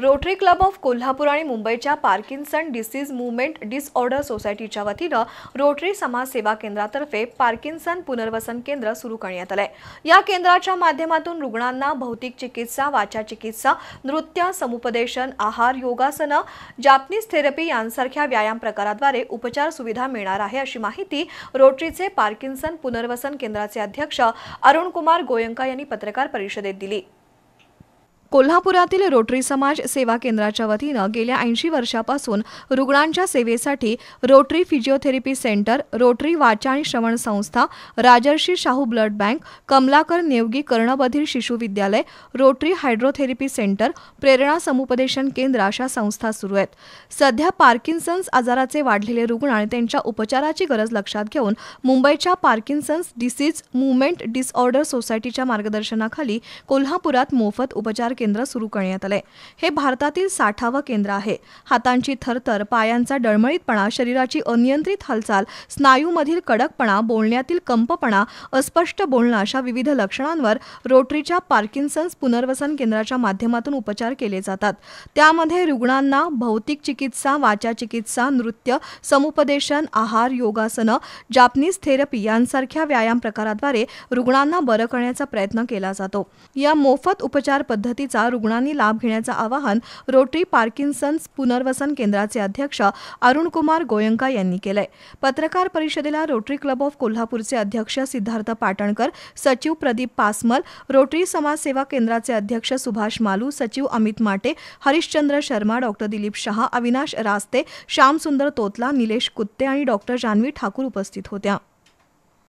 rotary club of Kolhapur आणि मुंबईच्या Parkinson disease movement disorder सोसायटीच्या वतीनं रोटरी समाजसेवा केंद्रातर्फे पार्किन्सन पुनर्वसन केंद्र सुरू करण्यात आलंय या केंद्राच्या माध्यमातून रुग्णांना भौतिक चिकित्सा वाचा चिकित्सा नृत्य समुपदेशन आहार योगासनं जापनीज थेरपी यांसारख्या व्यायाम प्रकाराद्वारे उपचार सुविधा मिळणार आहे अशी माहिती रोटरीचे पार्किन्सन पुनर्वसन केंद्राचे अध्यक्ष अरुणकुमार गोयंका यांनी पत्रकार परिषदेत दिली कोल्हापुरातील रोटरी समाज सेवा केंद्राच्या वतीनं गेल्या ऐंशी वर्षापासून रुग्णांच्या सेवेसाठी रोटरी फिजिओथेरपी सेंटर रोटरी वाचा आणि श्रवण संस्था राजर्षी शाहू ब्लड बँक कमलाकर नेवगी कर्णबधीर शिशु विद्यालय रोटरी हायड्रोथेरपी सेंटर प्रेरणा समुपदेशन केंद्र अशा संस्था सुरू आहेत सध्या पार्किन्सन्स आजाराचे वाढलेले रुग्ण आणि त्यांच्या उपचाराची गरज लक्षात घेऊन मुंबईच्या पार्किन्सन्स डिसीज मुवमेंट डिसऑर्डर सोसायटीच्या मार्गदर्शनाखाली कोल्हापुरात मोफत उपचार केंद्र सुरू करण्यात आलंय हे भारतातील साठावं केंद्र आहे हातांची थरथर पायांचा डळमळीतपणा शरीराची अनियंत्रित हालचाल स्नायूमधील कडकपणा बोलण्यातील कंपपणा अस्पष्ट बोलणं अशा विविध लक्षणांवर रोटरीच्या पार्किन्सन्स पुनर्वसन केंद्राच्या माध्यमातून उपचार केले जातात त्यामध्ये रुग्णांना भौतिक चिकित्सा वाचा चिकित्सा नृत्य समुपदेशन आहार योगासनं जापनीज थेरपी यांसारख्या व्यायाम प्रकाराद्वारे रुग्णांना बरं करण्याचा प्रयत्न केला जातो या मोफत उपचार पद्धती मदतीचा रुग्णांनी लाभ घेण्याचं आवाहन रोटरी पार्किन्सन्स पुनर्वसन केंद्राचे अध्यक्ष अरुणकुमार गोयंका यांनी केलंय पत्रकार परिषदेला रोटरी क्लब ऑफ कोल्हापूरचे अध्यक्ष सिद्धार्थ पाटणकर सचिव प्रदीप पासमल रोटरी समाजसेवा केंद्राचे अध्यक्ष सुभाष मालू सचिव अमित माटे हरिश्चंद्र शर्मा डॉक्टर दिलीप शहा अविनाश रास्ते श्यामसुंदर तोतला निलेश कुत्ते आणि डॉक्टर जान्हवी ठाकूर उपस्थित होत्या